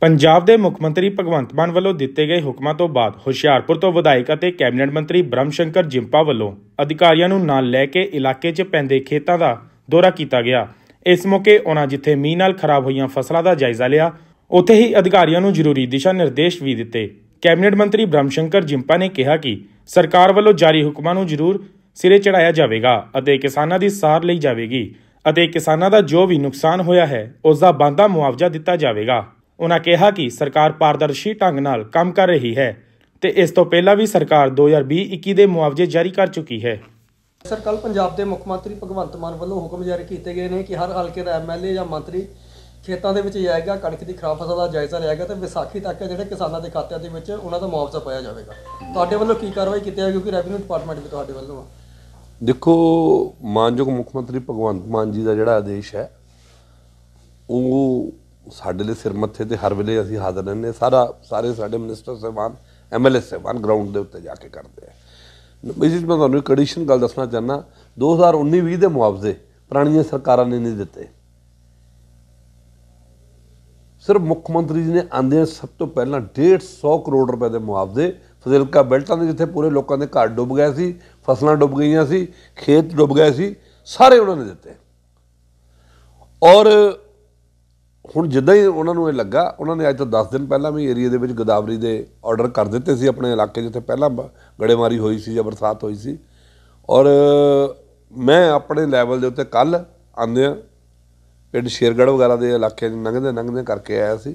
ਪੰਜਾਬ ਦੇ ਮੁੱਖ ਮੰਤਰੀ ਭਗਵੰਤ ਮਾਨ ਵੱਲੋਂ ਦਿੱਤੇ ਗਏ ਹੁਕਮਾਂ ਤੋਂ ਬਾਅਦ ਹੁਸ਼ਿਆਰਪੁਰ ਤੋਂ ਵਿਧਾਇਕ ਅਤੇ ਕੈਬਨਿਟ ਮੰਤਰੀ ਬ੍ਰਹਮਸ਼ੰਕਰ ਜਿੰਪਾ ਵੱਲੋਂ ਅਧਿਕਾਰੀਆਂ ਨੂੰ ਨਾਲ ਲੈ ਕੇ ਇਲਾਕੇ 'ਚ ਪੈਂਦੇ ਖੇਤਾਂ ਦਾ ਦੌਰਾ ਕੀਤਾ ਗਿਆ ਇਸ ਮੌਕੇ ਉਹਨਾਂ ਜਿੱਥੇ ਮੀਂਹ ਨਾਲ ਖਰਾਬ ਹੋਈਆਂ ਫਸਲਾਂ ਦਾ ਜਾਇਜ਼ਾ ਲਿਆ ਉੱਥੇ ਹੀ ਅਧਿਕਾਰੀਆਂ ਨੂੰ ਜ਼ਰੂਰੀ ਦਿਸ਼ਾ ਨਿਰਦੇਸ਼ ਵੀ ਦਿੱਤੇ ਕੈਬਨਿਟ ਮੰਤਰੀ ਬ੍ਰਹਮਸ਼ੰਕਰ ਜਿੰਪਾ ਨੇ ਕਿਹਾ ਕਿ ਸਰਕਾਰ ਵੱਲੋਂ ਜਾਰੀ ਹੁਕਮਾਂ ਨੂੰ ਜ਼ਰੂਰ ਸਿਰੇ ਚੜਾਇਆ ਜਾਵੇਗਾ ਅਤੇ ਕਿਸਾਨਾਂ ਦੀ ਸਾਰ ਲਈ ਜਾਵੇਗੀ ਅਤੇ ਕਿਸਾਨਾਂ ਦਾ ਜੋ ਵੀ ਨੁਕਸਾਨ ਹੋਇਆ ਹੈ ਉਸ ਦਾ ਬੰਦਾ ਮੁਆਵਜ਼ਾ ਦਿੱਤਾ ਜਾਵੇਗਾ ਉਹਨਾਂ ਕਿਹਾ ਕਿ ਸਰਕਾਰ ਪਾਰਦਰਸ਼ੀ ਢੰਗ ਨਾਲ ਕੰਮ ਕਰ ਰਹੀ ਹੈ ਤੇ ਇਸ ਤੋਂ ਪਹਿਲਾਂ ਵੀ ਸਰਕਾਰ 2020-21 ਦੇ ਮੁਆਵਜ਼ੇ ਜਾਰੀ ਕਰ ਚੁੱਕੀ ਹੈ ਸਰ ਕੱਲ ਪੰਜਾਬ ਦੇ ਮੁੱਖ ਮੰਤਰੀ ਭਗਵੰਤ ਮਾਨ ਵੱਲੋਂ ਹੁਕਮ ਜਾਰੀ ਕੀਤੇ ਗਏ ਨੇ ਕਿ ਹਰ ਹਲਕੇ ਦਾ ਐਮਐਲਏ ਜਾਂ ਮੰਤਰੀ ਖੇਤਾਂ ਦੇ ਵਿੱਚ ਜਾਏਗਾ ਕਣਕ ਦੀ ਖਰਾਬ ਫਸਲ ਦਾ ਜਾਇਜ਼ਾ ਲਿਆਏਗਾ ਤੇ ਵਿਸਾਖੀ ਤੱਕ ਜਿਹੜੇ ਕਿਸਾਨਾਂ ਦੇ ਖਾਤਿਆਂ ਦੇ ਵਿੱਚ ਉਹਨਾਂ ਦਾ ਮੁਆਵਜ਼ਾ ਪਾਇਆ ਜਾਵੇਗਾ ਤੁਹਾਡੇ ਵੱਲੋਂ ਕੀ ਕਾਰਵਾਈ ਕੀਤੀ ਜਾਏਗੀ ਕਿਉਂਕਿ ਰੈਵਨਿਊ ਡਿਪਾਰਟਮੈਂਟ ਵੀ ਤੁਹਾਡੇ ਵੱਲੋਂ ਆ ਦੇਖੋ ਮਾਨਯੋਗ ਮੁੱਖ ਮੰਤਰੀ ਭਗਵੰਤ ਮਾਨ ਜੀ ਦਾ ਜਿਹੜਾ ਆਦੇਸ਼ ਹੈ ਉਹ ਸਾਡੇ ਲਈ ਸਿਰ ਮੱਥੇ ਤੇ ਹਰ ਵੇਲੇ ਅਸੀਂ ਹਾਜ਼ਰ ਰਹਿੰਦੇ ਸਾਰਾ ਸਾਰੇ ਸਾਡੇ ਮਿਨਿਸਟਰ ਸਹਿਬਾਨ ਐਮਐਲਏ ਸਹਿਬਾਨ ਗਰਾਊਂਡ ਦੇ ਉੱਤੇ ਜਾ ਕੇ ਕਰਦੇ ਆ ਇਸ ਵਿੱਚ ਮੈਂ ਤੁਹਾਨੂੰ ਇੱਕ ਐਡੀਸ਼ਨ ਗੱਲ ਦੱਸਣਾ ਚਾਹਨਾ 2019-20 ਦੇ ਮੁਆਵਜ਼ੇ ਪੁਰਾਣੀਆਂ ਸਰਕਾਰਾਂ ਨੇ ਨਹੀਂ ਦਿੱਤੇ ਸਿਰਫ ਮੁੱਖ ਮੰਤਰੀ ਜੀ ਨੇ ਆਂਦੇ ਸਭ ਤੋਂ ਪਹਿਲਾਂ 150 ਕਰੋੜ ਰੁਪਏ ਦੇ ਮੁਆਵਜ਼ੇ ਫਜ਼ਿਲਕਾ ਬੈਲਟਾਂ ਦੇ ਜਿੱਥੇ ਪੂਰੇ ਲੋਕਾਂ ਦੇ ਘਰ ਡੁੱਬ ਗਏ ਸੀ ਫਸਲਾਂ ਡੁੱਬ ਗਈਆਂ ਸੀ ਖੇਤ ਡੁੱਬ ਗਏ ਸੀ ਸਾਰੇ ਉਹਨਾਂ ਨੇ ਦਿੱਤੇ ਔਰ ਹੁਣ ਜਿੱਦਾਂ ਹੀ ਉਹਨਾਂ ਨੂੰ ਇਹ ਲੱਗਾ ਉਹਨਾਂ ਨੇ ਅੱਜ ਤੋਂ 10 ਦਿਨ ਪਹਿਲਾਂ ਵੀ ਏਰੀਆ ਦੇ ਵਿੱਚ ਗਦਾਵਰੀ ਦੇ ਆਰਡਰ ਕਰ ਦਿੱਤੇ ਸੀ ਆਪਣੇ ਇਲਾਕੇ ਜਿੱਥੇ ਪਹਿਲਾਂ ਗੜੇਮਾਰੀ ਹੋਈ ਸੀ ਜਾਂ ਬਰਸਾਤ ਹੋਈ ਸੀ ਔਰ ਮੈਂ ਆਪਣੇ ਲੈਵਲ ਦੇ ਉੱਤੇ ਕੱਲ ਆ ਪਿੰਡ ਸ਼ੇਰਗੜ ਵਗੈਰਾ ਦੇ ਇਲਾਕੇ ਦੇ ਨੰਗਦੇ ਨੰਗਦੇ ਕਰਕੇ ਆਇਆ ਸੀ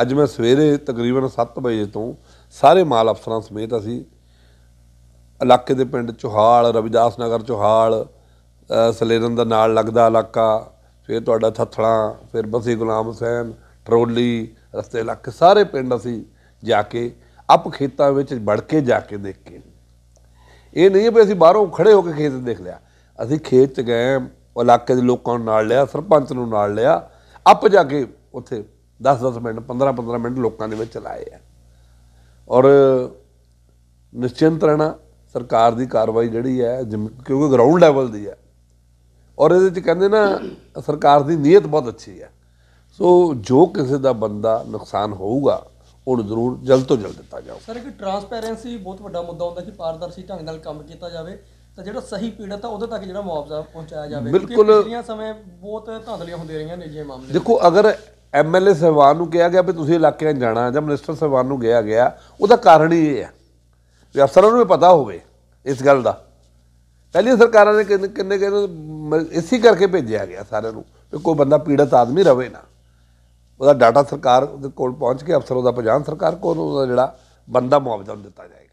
ਅੱਜ ਮੈਂ ਸਵੇਰੇ ਤਕਰੀਬਨ 7 ਵਜੇ ਤੋਂ ਸਾਰੇ ਮਾਲ ਅਫਸਰਾਂ ਸਮੇਤ ਅਸੀਂ ਇਲਾਕੇ ਦੇ ਪਿੰਡ ਚੋਹਾਲ ਰਵਿਦਾਸ ਨਗਰ ਚੋਹਾਲ ਸਲੇਰਨ ਦਾ ਨਾਲ ਲੱਗਦਾ ਇਲਾਕਾ ਫਿਰ ਤੁਹਾਡਾ ਥੱਥੜਾ ਫਿਰ ਬਸੀ ਗੁਲਾਮ ਹੁਸੈਨ ਟਰੋਲੀ ਰਸਤੇ ਲੱਕ ਸਾਰੇ ਪਿੰਡ ਅਸੀਂ ਜਾ ਕੇ ਅਪ ਖੇਤਾਂ ਵਿੱਚ ਵੜ ਕੇ ਜਾ ਕੇ ਦੇਖੇ ਇਹ ਨਹੀਂ ਵੀ ਅਸੀਂ ਬਾਹਰੋਂ ਖੜੇ ਹੋ ਕੇ ਖੇਤ ਦੇਖ ਲਿਆ ਅਸੀਂ ਖੇਤ ਚ ਗਏ ਇਲਾਕੇ ਦੇ ਲੋਕਾਂ ਨੂੰ ਨਾਲ ਲਿਆ ਸਰਪੰਚ ਨੂੰ ਨਾਲ ਲਿਆ ਅੱਪ ਜਾ ਕੇ ਉੱਥੇ 10-10 ਮਿੰਟ 15-15 ਮਿੰਟ ਲੋਕਾਂ ਦੇ ਵਿੱਚ ਲਾਏ ਆ ਔਰ ਨਿਸ਼ਚਿੰਤ ਰਹਿਣਾ ਸਰਕਾਰ ਦੀ ਕਾਰਵਾਈ ਜਿਹੜੀ ਹੈ ਕਿਉਂਕਿ ਗਰਾਊਂਡ ਲੈਵਲ ਦੀ ਹੈ ਔਰ ਇਹਦੇ ਵਿੱਚ ਕਹਿੰਦੇ ਨਾ ਸਰਕਾਰ ਦੀ ਨੀਅਤ ਬਹੁਤ ਅੱਛੀ ਹੈ ਸੋ ਜੋ ਕਿਸੇ ਦਾ ਬੰਦਾ ਨੁਕਸਾਨ ਹੋਊਗਾ ਉਹਨੂੰ ਜ਼ਰੂਰ ਜਲਦ ਤੋਂ ਜਲਦ ਦਿੱਤਾ ਜਾਊ ਸਰ ਇੱਕ ਟਰਾਂਸਪੈਰੈਂਸੀ ਬਹੁਤ ਵੱਡਾ ਮੁੱਦਾ ਹੁੰਦਾ ਕਿ ਪਾਰਦਰਸ਼ੀ ਢੰਗ ਨਾਲ ਕੰਮ ਕੀਤਾ ਜਾਵੇ ਤਾਂ ਜਿਹੜਾ ਸਹੀ ਪੀੜਤ ਆ ਉਹਦੇ ਤੱਕ ਜਿਹੜਾ ਮੁਆਵਜ਼ਾ ਪਹੁੰਚਾਇਆ ਜਾਵੇ ਬਿਲਕੁਲ ਪਿਛਲੀਆਂ ਸਮੇਂ ਬਹੁਤ ਧਾਂਦਲੀਆਂ ਹੁੰਦੀਆਂ ਰਹੀਆਂ ਨੇ ਜੇ ਮਾਮਲੇ ਦੇਖੋ ਅਗਰ ਐਮਐਲਏ ਸਹਿਵਾਨ ਨੂੰ ਕਿਹਾ ਗਿਆ ਵੀ ਤੁਸੀਂ ਇਲਾਕੇ ਨਾਲ ਜਾਣਾ ਜਾਂ ਮਿਨਿਸਟਰ ਸਹਿਵਾਨ ਨੂੰ ਗਿਆ ਗਿਆ ਉਹਦਾ ਕਾਰਨ ਹੀ ਇਹ ਹੈ ਵੀ ਅਫਸਰਾਂ ਨੂੰ ਵੀ ਪਤਾ ਹੋਵੇ ਇਸ ਗੱਲ ਦਾ ਪਹਿਲੀਆਂ ਸਰਕਾਰਾਂ ਨੇ ਕਿੰਨੇ ਕਿੰਨੇ ਇਸੇ ਕਰਕੇ ਭੇਜਿਆ ਗਿਆ ਸਾਰਿਆਂ ਨੂੰ ਕਿ ਕੋਈ ਬੰਦਾ ਪੀੜਤ ਆਦਮੀ ਰਵੇ ਨਾ ਉਹਦਾ ਡਾਟਾ ਸਰਕਾਰ ਦੇ ਕੋਲ ਪਹੁੰਚ ਕੇ ਅਫਸਰ ਉਹਦਾ ਪਜਾਨ ਸਰਕਾਰ ਕੋਲ ਉਹਦਾ ਜਿਹੜਾ ਬੰਦਾ ਮੁਆਵਜ਼ਾ ਦਿੱਤਾ ਜਾਏਗਾ